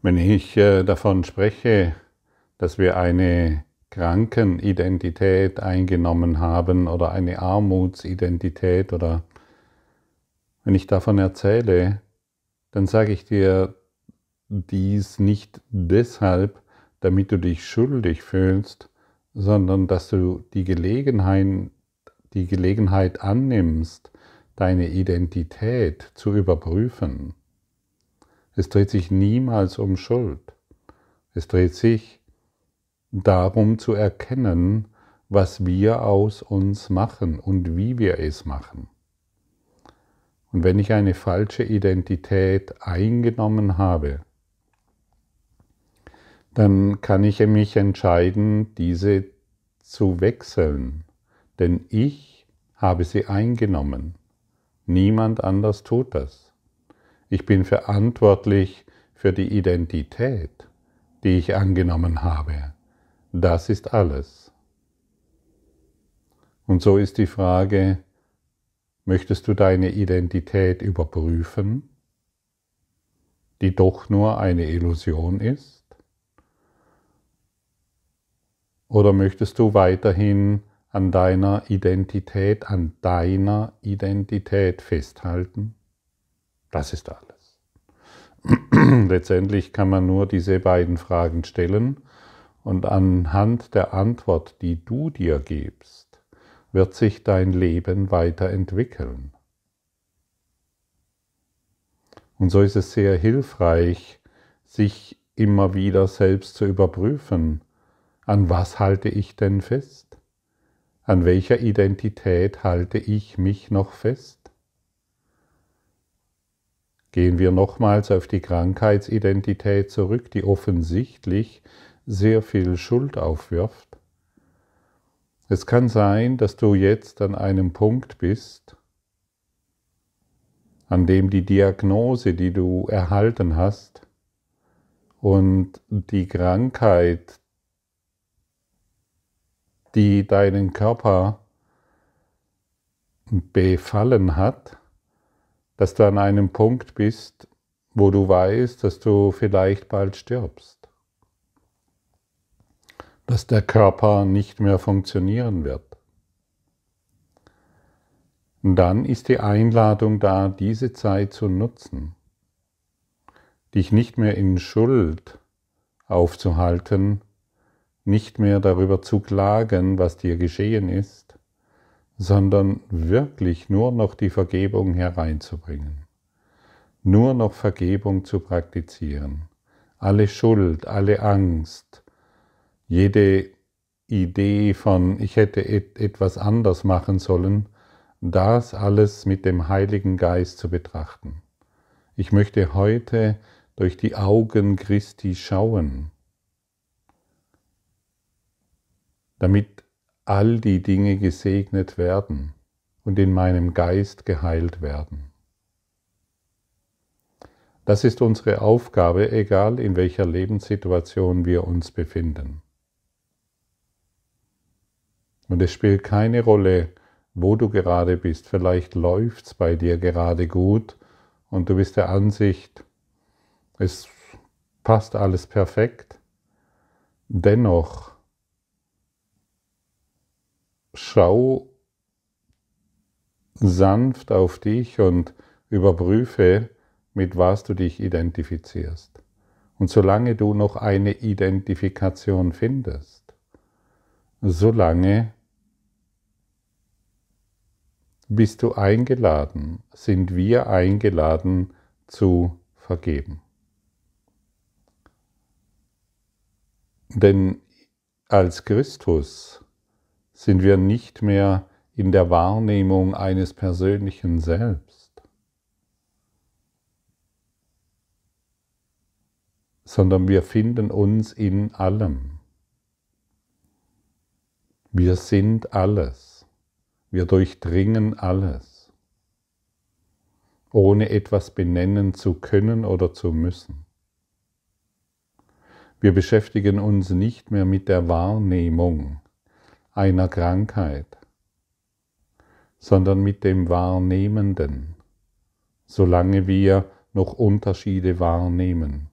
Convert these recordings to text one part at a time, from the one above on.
Wenn ich äh, davon spreche, dass wir eine Krankenidentität eingenommen haben oder eine Armutsidentität oder wenn ich davon erzähle, dann sage ich dir dies nicht deshalb, damit du dich schuldig fühlst, sondern dass du die Gelegenheit, die Gelegenheit annimmst, deine Identität zu überprüfen. Es dreht sich niemals um Schuld. Es dreht sich darum zu erkennen, was wir aus uns machen und wie wir es machen. Und wenn ich eine falsche Identität eingenommen habe, dann kann ich mich entscheiden, diese zu wechseln, denn ich habe sie eingenommen. Niemand anders tut das. Ich bin verantwortlich für die Identität, die ich angenommen habe. Das ist alles. Und so ist die Frage, möchtest du deine Identität überprüfen, die doch nur eine Illusion ist? Oder möchtest du weiterhin an deiner Identität, an deiner Identität festhalten? Das ist alles. Letztendlich kann man nur diese beiden Fragen stellen und anhand der Antwort, die du dir gibst, wird sich dein Leben weiterentwickeln. Und so ist es sehr hilfreich, sich immer wieder selbst zu überprüfen, an was halte ich denn fest? An welcher Identität halte ich mich noch fest? Gehen wir nochmals auf die Krankheitsidentität zurück, die offensichtlich sehr viel Schuld aufwirft. Es kann sein, dass du jetzt an einem Punkt bist, an dem die Diagnose, die du erhalten hast, und die Krankheit, die deinen Körper befallen hat, dass du an einem Punkt bist, wo du weißt, dass du vielleicht bald stirbst, dass der Körper nicht mehr funktionieren wird. Und dann ist die Einladung da, diese Zeit zu nutzen, dich nicht mehr in Schuld aufzuhalten, nicht mehr darüber zu klagen, was dir geschehen ist, sondern wirklich nur noch die Vergebung hereinzubringen, nur noch Vergebung zu praktizieren. Alle Schuld, alle Angst, jede Idee von, ich hätte et etwas anders machen sollen, das alles mit dem Heiligen Geist zu betrachten. Ich möchte heute durch die Augen Christi schauen, damit all die Dinge gesegnet werden und in meinem Geist geheilt werden. Das ist unsere Aufgabe, egal in welcher Lebenssituation wir uns befinden. Und es spielt keine Rolle, wo du gerade bist. Vielleicht läuft es bei dir gerade gut und du bist der Ansicht, es passt alles perfekt. Dennoch schau sanft auf dich und überprüfe, mit was du dich identifizierst. Und solange du noch eine Identifikation findest, solange bist du eingeladen, sind wir eingeladen zu vergeben. Denn als Christus sind wir nicht mehr in der Wahrnehmung eines persönlichen Selbst, sondern wir finden uns in allem. Wir sind alles. Wir durchdringen alles, ohne etwas benennen zu können oder zu müssen. Wir beschäftigen uns nicht mehr mit der Wahrnehmung, einer Krankheit, sondern mit dem Wahrnehmenden, solange wir noch Unterschiede wahrnehmen.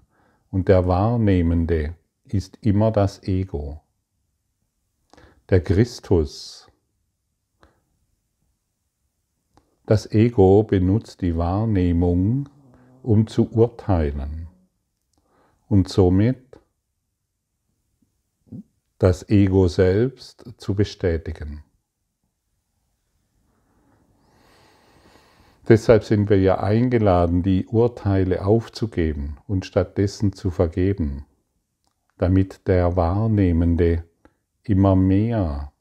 Und der Wahrnehmende ist immer das Ego. Der Christus. Das Ego benutzt die Wahrnehmung, um zu urteilen. Und somit das Ego selbst zu bestätigen. Deshalb sind wir ja eingeladen, die Urteile aufzugeben und stattdessen zu vergeben, damit der Wahrnehmende immer mehr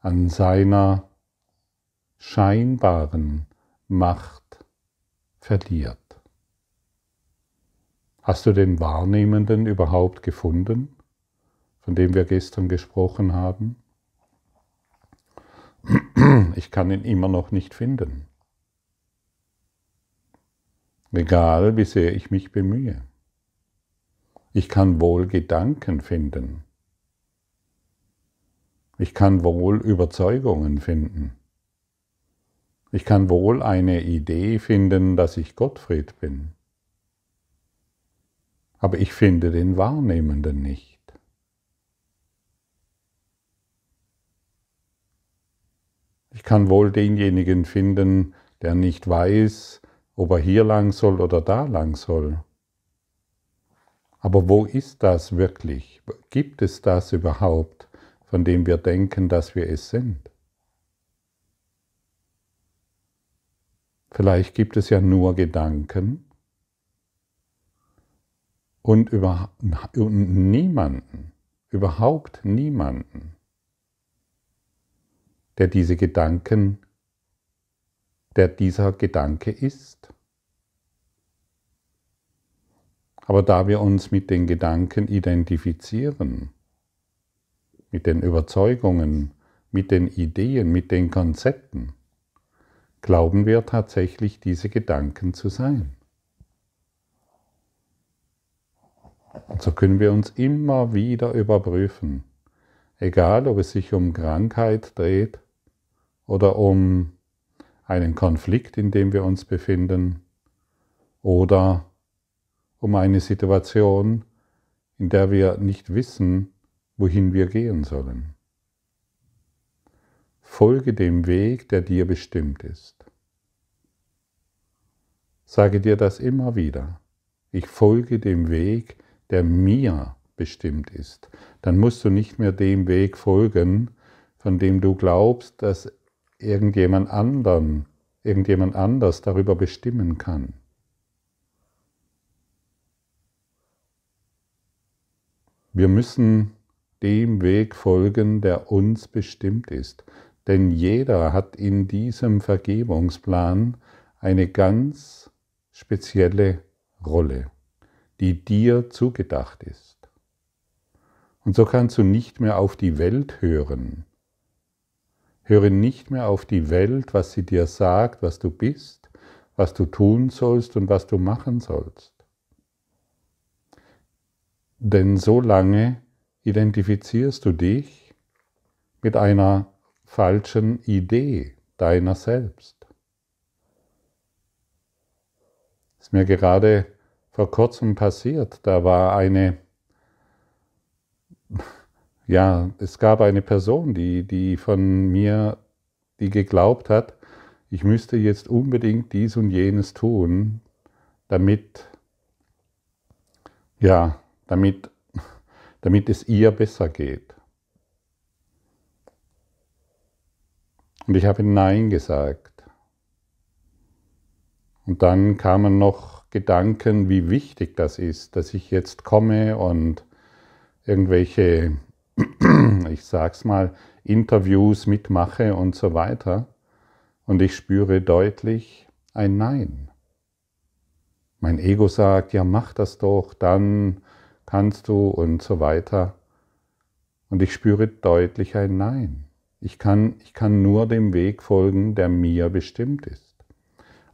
an seiner scheinbaren Macht verliert. Hast du den Wahrnehmenden überhaupt gefunden? von dem wir gestern gesprochen haben? Ich kann ihn immer noch nicht finden. Egal, wie sehr ich mich bemühe. Ich kann wohl Gedanken finden. Ich kann wohl Überzeugungen finden. Ich kann wohl eine Idee finden, dass ich Gottfried bin. Aber ich finde den Wahrnehmenden nicht. Ich kann wohl denjenigen finden, der nicht weiß, ob er hier lang soll oder da lang soll. Aber wo ist das wirklich? Gibt es das überhaupt, von dem wir denken, dass wir es sind? Vielleicht gibt es ja nur Gedanken und, über, und niemanden, überhaupt niemanden der diese Gedanken, der dieser Gedanke ist? Aber da wir uns mit den Gedanken identifizieren, mit den Überzeugungen, mit den Ideen, mit den Konzepten, glauben wir tatsächlich diese Gedanken zu sein. Und so können wir uns immer wieder überprüfen, egal ob es sich um Krankheit dreht, oder um einen Konflikt, in dem wir uns befinden oder um eine Situation, in der wir nicht wissen, wohin wir gehen sollen. Folge dem Weg, der dir bestimmt ist. Sage dir das immer wieder. Ich folge dem Weg, der mir bestimmt ist. Dann musst du nicht mehr dem Weg folgen, von dem du glaubst, dass irgendjemand anderen, irgendjemand anders darüber bestimmen kann. Wir müssen dem Weg folgen, der uns bestimmt ist. Denn jeder hat in diesem Vergebungsplan eine ganz spezielle Rolle, die dir zugedacht ist. Und so kannst du nicht mehr auf die Welt hören, Höre nicht mehr auf die Welt, was sie dir sagt, was du bist, was du tun sollst und was du machen sollst. Denn so lange identifizierst du dich mit einer falschen Idee deiner selbst. Das ist mir gerade vor kurzem passiert. Da war eine ja, es gab eine Person, die, die von mir, die geglaubt hat, ich müsste jetzt unbedingt dies und jenes tun, damit, ja, damit, damit es ihr besser geht. Und ich habe Nein gesagt. Und dann kamen noch Gedanken, wie wichtig das ist, dass ich jetzt komme und irgendwelche ich sag's mal, Interviews mitmache und so weiter. Und ich spüre deutlich ein Nein. Mein Ego sagt, ja, mach das doch, dann kannst du und so weiter. Und ich spüre deutlich ein Nein. Ich kann, ich kann nur dem Weg folgen, der mir bestimmt ist.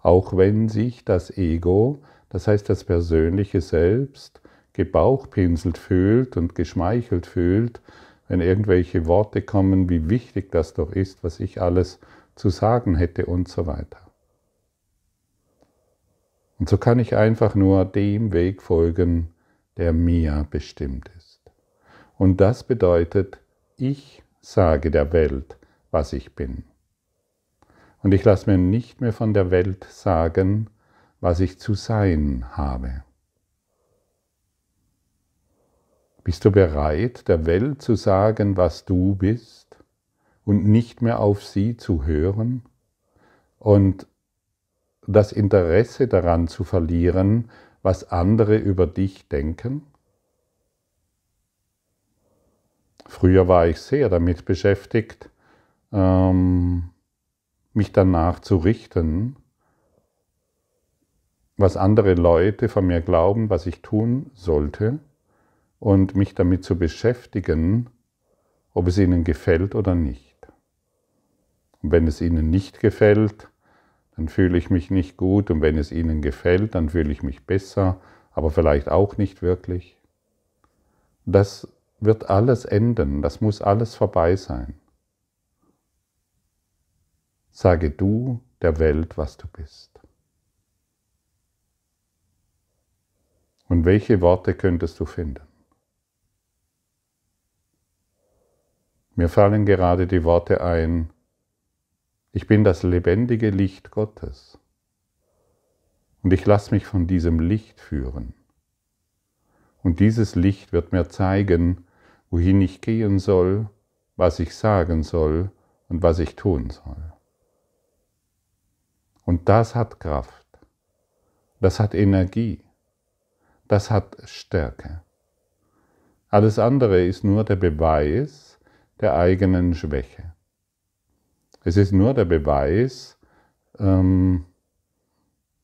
Auch wenn sich das Ego, das heißt das persönliche Selbst, gebauchpinselt fühlt und geschmeichelt fühlt, wenn irgendwelche Worte kommen, wie wichtig das doch ist, was ich alles zu sagen hätte und so weiter. Und so kann ich einfach nur dem Weg folgen, der mir bestimmt ist. Und das bedeutet, ich sage der Welt, was ich bin. Und ich lasse mir nicht mehr von der Welt sagen, was ich zu sein habe. Bist du bereit, der Welt zu sagen, was du bist und nicht mehr auf sie zu hören und das Interesse daran zu verlieren, was andere über dich denken? Früher war ich sehr damit beschäftigt, ähm, mich danach zu richten, was andere Leute von mir glauben, was ich tun sollte und mich damit zu beschäftigen, ob es ihnen gefällt oder nicht. Und wenn es ihnen nicht gefällt, dann fühle ich mich nicht gut und wenn es ihnen gefällt, dann fühle ich mich besser, aber vielleicht auch nicht wirklich. Das wird alles enden, das muss alles vorbei sein. Sage du der Welt, was du bist. Und welche Worte könntest du finden? Mir fallen gerade die Worte ein, ich bin das lebendige Licht Gottes und ich lasse mich von diesem Licht führen. Und dieses Licht wird mir zeigen, wohin ich gehen soll, was ich sagen soll und was ich tun soll. Und das hat Kraft, das hat Energie, das hat Stärke. Alles andere ist nur der Beweis, der eigenen Schwäche. Es ist nur der Beweis, ähm,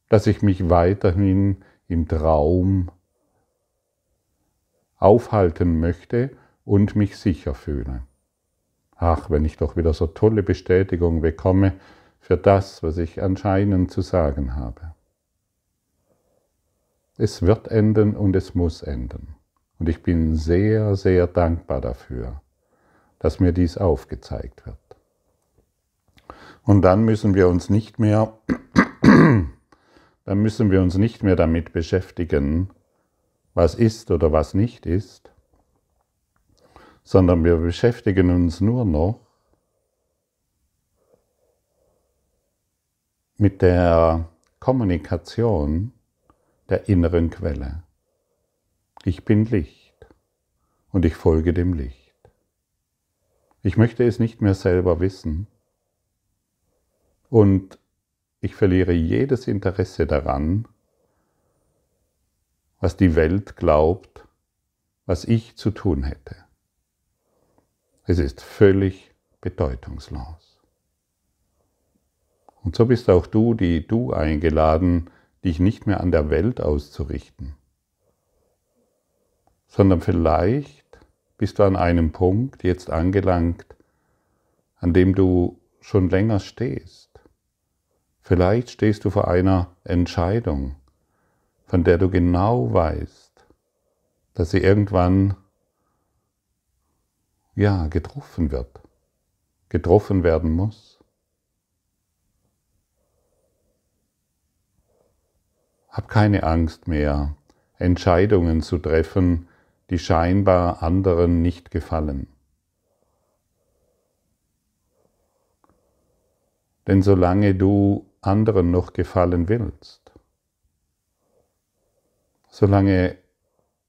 dass ich mich weiterhin im Traum aufhalten möchte und mich sicher fühle. Ach, wenn ich doch wieder so tolle Bestätigung bekomme für das, was ich anscheinend zu sagen habe. Es wird enden und es muss enden. Und ich bin sehr, sehr dankbar dafür dass mir dies aufgezeigt wird. Und dann müssen wir uns nicht mehr, dann müssen wir uns nicht mehr damit beschäftigen, was ist oder was nicht ist, sondern wir beschäftigen uns nur noch mit der Kommunikation der inneren Quelle. Ich bin Licht und ich folge dem Licht. Ich möchte es nicht mehr selber wissen. Und ich verliere jedes Interesse daran, was die Welt glaubt, was ich zu tun hätte. Es ist völlig bedeutungslos. Und so bist auch du, die du eingeladen, dich nicht mehr an der Welt auszurichten, sondern vielleicht bist du an einem Punkt jetzt angelangt, an dem du schon länger stehst. Vielleicht stehst du vor einer Entscheidung, von der du genau weißt, dass sie irgendwann ja getroffen wird, getroffen werden muss. Hab keine Angst mehr, Entscheidungen zu treffen, die scheinbar anderen nicht gefallen. Denn solange du anderen noch gefallen willst, solange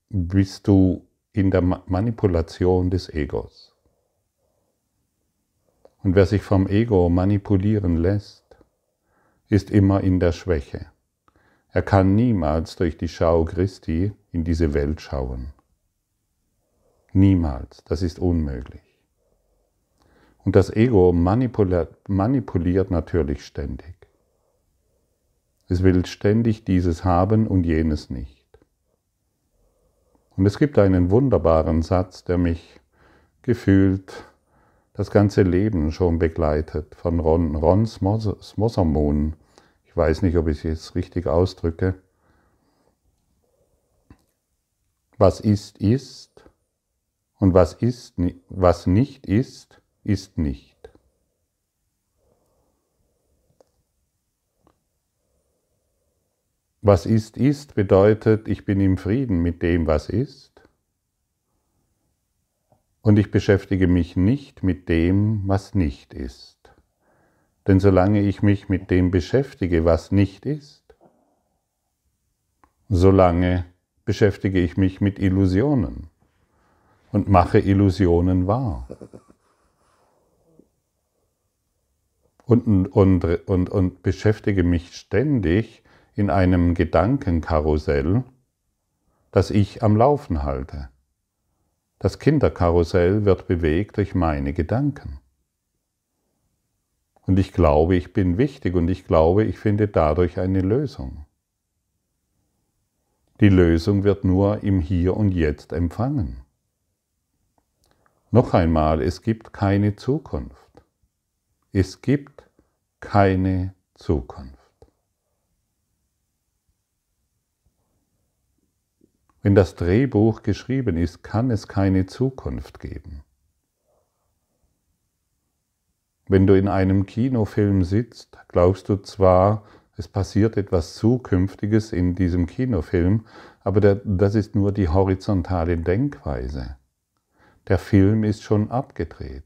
bist du in der Manipulation des Egos. Und wer sich vom Ego manipulieren lässt, ist immer in der Schwäche. Er kann niemals durch die Schau Christi in diese Welt schauen. Niemals. Das ist unmöglich. Und das Ego manipuliert, manipuliert natürlich ständig. Es will ständig dieses haben und jenes nicht. Und es gibt einen wunderbaren Satz, der mich gefühlt das ganze Leben schon begleitet, von Ron, Ron Smothermoon. Ich weiß nicht, ob ich es jetzt richtig ausdrücke. Was ist, ist, und was, ist, was nicht ist, ist nicht. Was ist, ist bedeutet, ich bin im Frieden mit dem, was ist. Und ich beschäftige mich nicht mit dem, was nicht ist. Denn solange ich mich mit dem beschäftige, was nicht ist, solange beschäftige ich mich mit Illusionen und mache Illusionen wahr. Und, und, und, und beschäftige mich ständig in einem Gedankenkarussell, das ich am Laufen halte. Das Kinderkarussell wird bewegt durch meine Gedanken. Und ich glaube, ich bin wichtig und ich glaube, ich finde dadurch eine Lösung. Die Lösung wird nur im Hier und Jetzt empfangen. Noch einmal, es gibt keine Zukunft. Es gibt keine Zukunft. Wenn das Drehbuch geschrieben ist, kann es keine Zukunft geben. Wenn du in einem Kinofilm sitzt, glaubst du zwar, es passiert etwas Zukünftiges in diesem Kinofilm, aber das ist nur die horizontale Denkweise. Der Film ist schon abgedreht.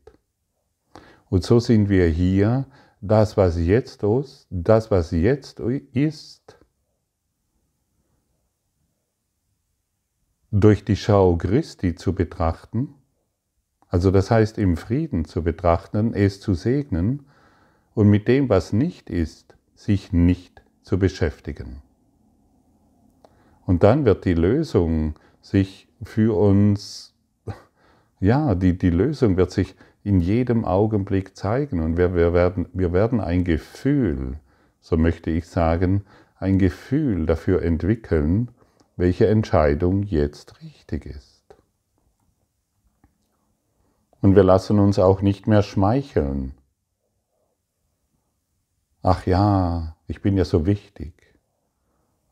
Und so sind wir hier, das, was jetzt ist, das, was jetzt ist, durch die Schau Christi zu betrachten, also das heißt im Frieden zu betrachten, es zu segnen und mit dem, was nicht ist, sich nicht zu beschäftigen. Und dann wird die Lösung sich für uns ja, die, die Lösung wird sich in jedem Augenblick zeigen und wir, wir, werden, wir werden ein Gefühl, so möchte ich sagen, ein Gefühl dafür entwickeln, welche Entscheidung jetzt richtig ist. Und wir lassen uns auch nicht mehr schmeicheln. Ach ja, ich bin ja so wichtig.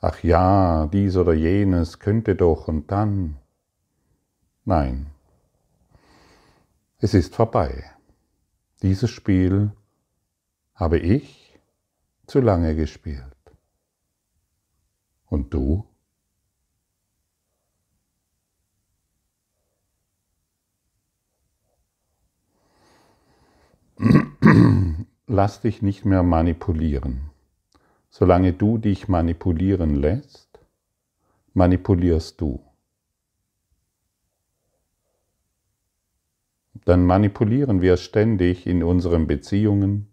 Ach ja, dies oder jenes könnte doch und dann. Nein, es ist vorbei. Dieses Spiel habe ich zu lange gespielt. Und du? Lass dich nicht mehr manipulieren. Solange du dich manipulieren lässt, manipulierst du. dann manipulieren wir ständig in unseren Beziehungen.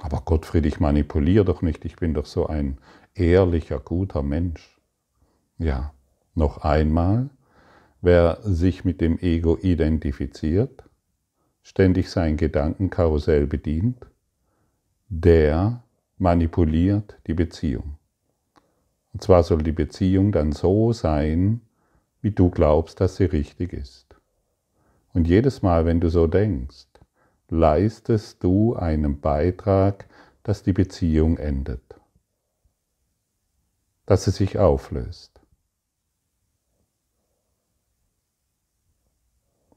Aber Gottfried, ich manipuliere doch nicht, ich bin doch so ein ehrlicher, guter Mensch. Ja, noch einmal, wer sich mit dem Ego identifiziert, ständig sein Gedankenkarussell bedient, der manipuliert die Beziehung. Und zwar soll die Beziehung dann so sein, wie du glaubst, dass sie richtig ist. Und jedes Mal, wenn du so denkst, leistest du einen Beitrag, dass die Beziehung endet, dass sie sich auflöst,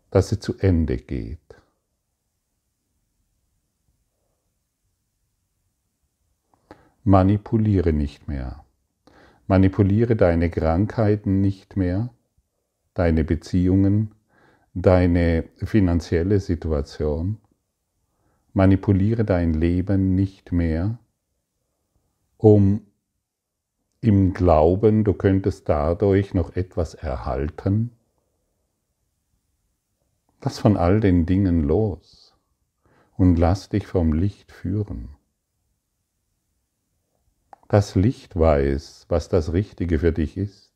dass sie zu Ende geht. Manipuliere nicht mehr. Manipuliere deine Krankheiten nicht mehr deine Beziehungen, deine finanzielle Situation. Manipuliere dein Leben nicht mehr, um im Glauben, du könntest dadurch noch etwas erhalten. Lass von all den Dingen los und lass dich vom Licht führen. Das Licht weiß, was das Richtige für dich ist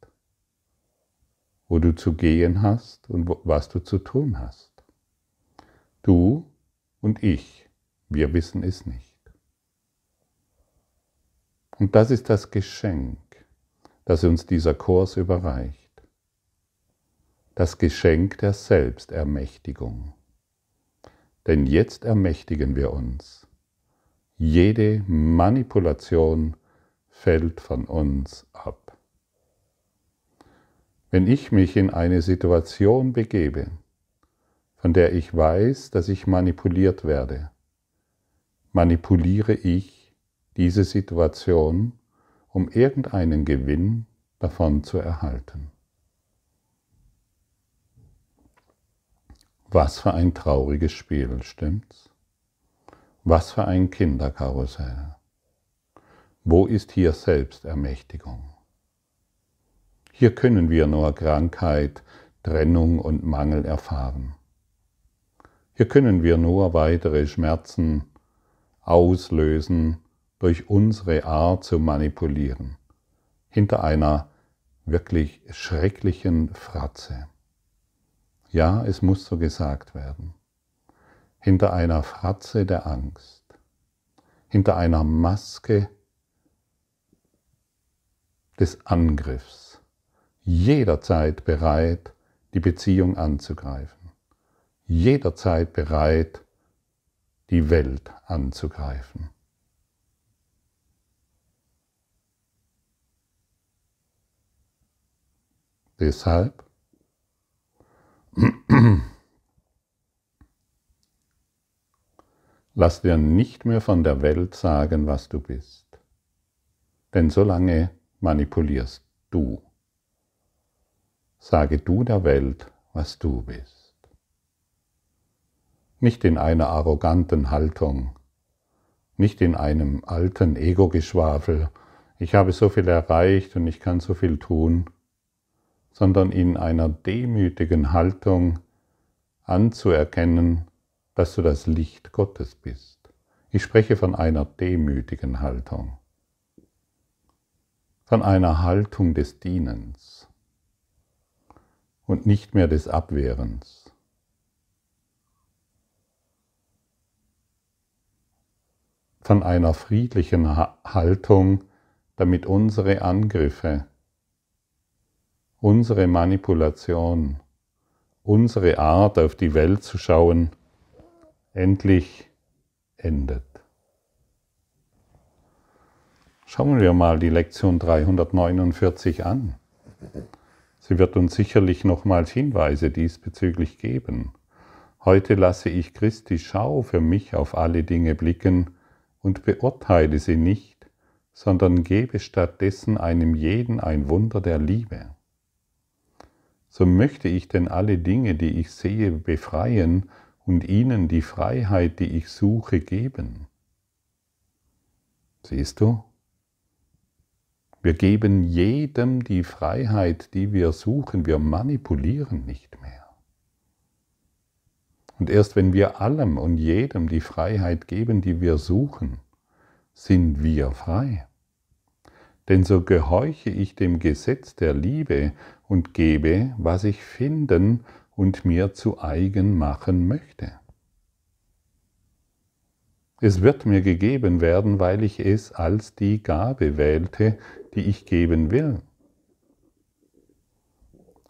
wo du zu gehen hast und was du zu tun hast. Du und ich, wir wissen es nicht. Und das ist das Geschenk, das uns dieser Kurs überreicht. Das Geschenk der Selbstermächtigung. Denn jetzt ermächtigen wir uns. Jede Manipulation fällt von uns ab. Wenn ich mich in eine Situation begebe, von der ich weiß, dass ich manipuliert werde, manipuliere ich diese Situation, um irgendeinen Gewinn davon zu erhalten. Was für ein trauriges Spiel, stimmt's? Was für ein Kinderkarussell. Wo ist hier Selbstermächtigung? Hier können wir nur Krankheit, Trennung und Mangel erfahren. Hier können wir nur weitere Schmerzen auslösen durch unsere Art zu manipulieren, hinter einer wirklich schrecklichen Fratze. Ja, es muss so gesagt werden. Hinter einer Fratze der Angst, hinter einer Maske des Angriffs jederzeit bereit, die Beziehung anzugreifen, jederzeit bereit, die Welt anzugreifen. Deshalb lass dir nicht mehr von der Welt sagen, was du bist, denn solange manipulierst du sage du der Welt, was du bist. Nicht in einer arroganten Haltung, nicht in einem alten Ego-Geschwafel, ich habe so viel erreicht und ich kann so viel tun, sondern in einer demütigen Haltung anzuerkennen, dass du das Licht Gottes bist. Ich spreche von einer demütigen Haltung, von einer Haltung des Dienens und nicht mehr des Abwehrens. Von einer friedlichen Haltung, damit unsere Angriffe, unsere Manipulation, unsere Art auf die Welt zu schauen, endlich endet. Schauen wir mal die Lektion 349 an. Sie wird uns sicherlich nochmals Hinweise diesbezüglich geben. Heute lasse ich Christi Schau für mich auf alle Dinge blicken und beurteile sie nicht, sondern gebe stattdessen einem jeden ein Wunder der Liebe. So möchte ich denn alle Dinge, die ich sehe, befreien und ihnen die Freiheit, die ich suche, geben. Siehst du, wir geben jedem die Freiheit, die wir suchen. Wir manipulieren nicht mehr. Und erst wenn wir allem und jedem die Freiheit geben, die wir suchen, sind wir frei. Denn so gehorche ich dem Gesetz der Liebe und gebe, was ich finden und mir zu eigen machen möchte. Es wird mir gegeben werden, weil ich es als die Gabe wählte, die ich geben will.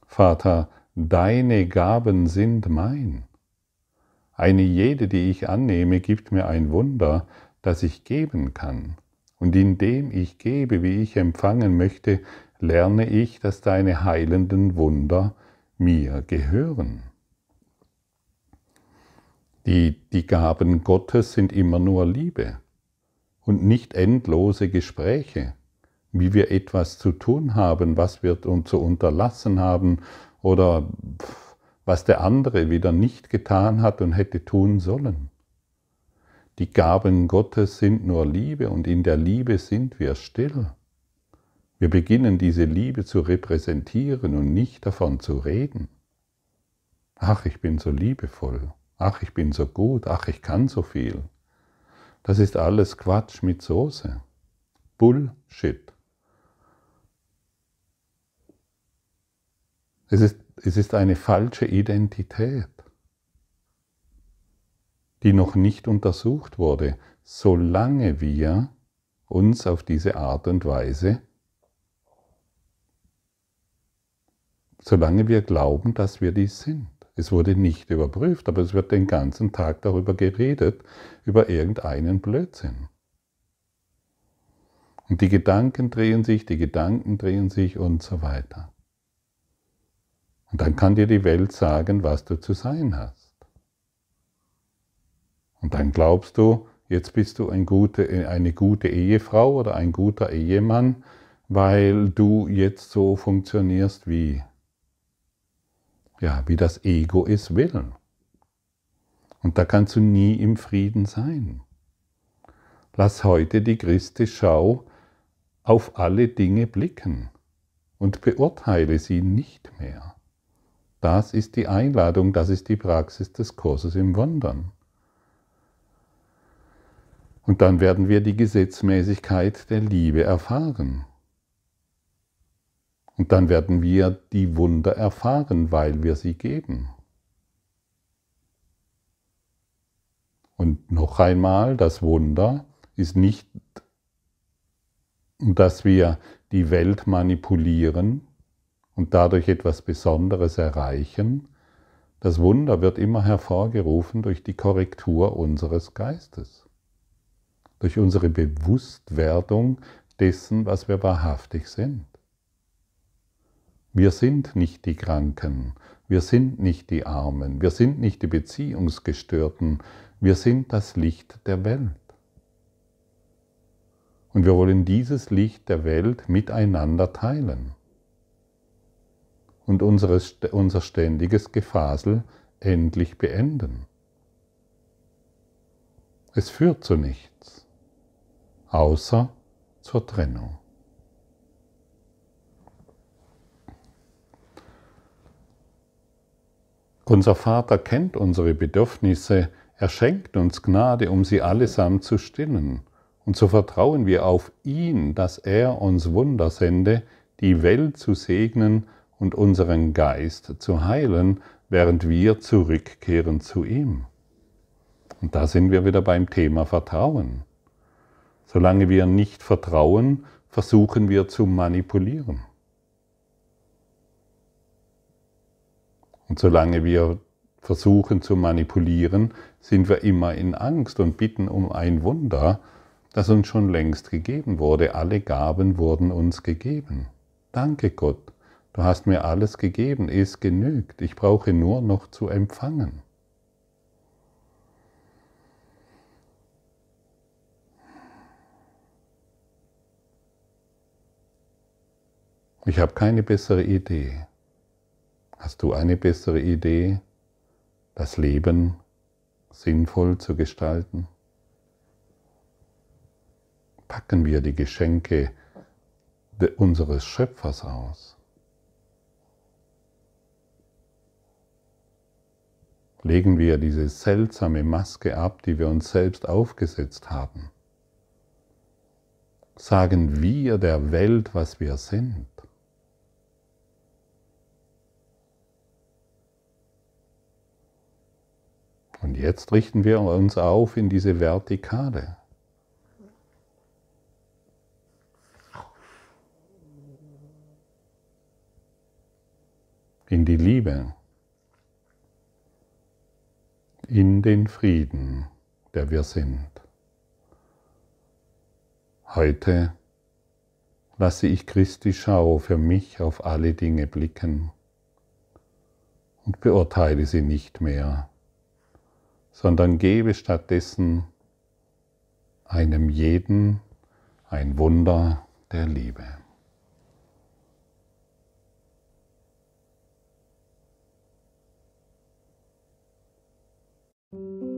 Vater, deine Gaben sind mein. Eine jede, die ich annehme, gibt mir ein Wunder, das ich geben kann. Und indem ich gebe, wie ich empfangen möchte, lerne ich, dass deine heilenden Wunder mir gehören. Die, die Gaben Gottes sind immer nur Liebe und nicht endlose Gespräche wie wir etwas zu tun haben, was wir zu unterlassen haben oder was der andere wieder nicht getan hat und hätte tun sollen. Die Gaben Gottes sind nur Liebe und in der Liebe sind wir still. Wir beginnen diese Liebe zu repräsentieren und nicht davon zu reden. Ach, ich bin so liebevoll. Ach, ich bin so gut. Ach, ich kann so viel. Das ist alles Quatsch mit Soße. Bullshit. Es ist, es ist eine falsche Identität, die noch nicht untersucht wurde, solange wir uns auf diese Art und Weise, solange wir glauben, dass wir dies sind. Es wurde nicht überprüft, aber es wird den ganzen Tag darüber geredet, über irgendeinen Blödsinn. Und die Gedanken drehen sich, die Gedanken drehen sich und so weiter. Und dann kann dir die Welt sagen, was du zu sein hast. Und dann glaubst du, jetzt bist du ein gute, eine gute Ehefrau oder ein guter Ehemann, weil du jetzt so funktionierst wie, ja, wie das Ego es will. Und da kannst du nie im Frieden sein. Lass heute die Christi-Schau auf alle Dinge blicken und beurteile sie nicht mehr. Das ist die Einladung, das ist die Praxis des Kurses im Wandern. Und dann werden wir die Gesetzmäßigkeit der Liebe erfahren. Und dann werden wir die Wunder erfahren, weil wir sie geben. Und noch einmal, das Wunder ist nicht, dass wir die Welt manipulieren, und dadurch etwas Besonderes erreichen, das Wunder wird immer hervorgerufen durch die Korrektur unseres Geistes, durch unsere Bewusstwerdung dessen, was wir wahrhaftig sind. Wir sind nicht die Kranken, wir sind nicht die Armen, wir sind nicht die Beziehungsgestörten, wir sind das Licht der Welt. Und wir wollen dieses Licht der Welt miteinander teilen und unseres, unser ständiges Gefasel endlich beenden. Es führt zu nichts, außer zur Trennung. Unser Vater kennt unsere Bedürfnisse, er schenkt uns Gnade, um sie allesamt zu stillen. Und so vertrauen wir auf ihn, dass er uns Wunder sende, die Welt zu segnen und unseren Geist zu heilen, während wir zurückkehren zu ihm. Und da sind wir wieder beim Thema Vertrauen. Solange wir nicht vertrauen, versuchen wir zu manipulieren. Und solange wir versuchen zu manipulieren, sind wir immer in Angst und bitten um ein Wunder, das uns schon längst gegeben wurde. Alle Gaben wurden uns gegeben. Danke Gott Du hast mir alles gegeben, es genügt, ich brauche nur noch zu empfangen. Ich habe keine bessere Idee. Hast du eine bessere Idee, das Leben sinnvoll zu gestalten? Packen wir die Geschenke unseres Schöpfers aus. legen wir diese seltsame Maske ab, die wir uns selbst aufgesetzt haben. Sagen wir der Welt, was wir sind. Und jetzt richten wir uns auf in diese Vertikale. In die Liebe in den Frieden, der wir sind. Heute lasse ich Christi Schau für mich auf alle Dinge blicken und beurteile sie nicht mehr, sondern gebe stattdessen einem jeden ein Wunder der Liebe. Thank you.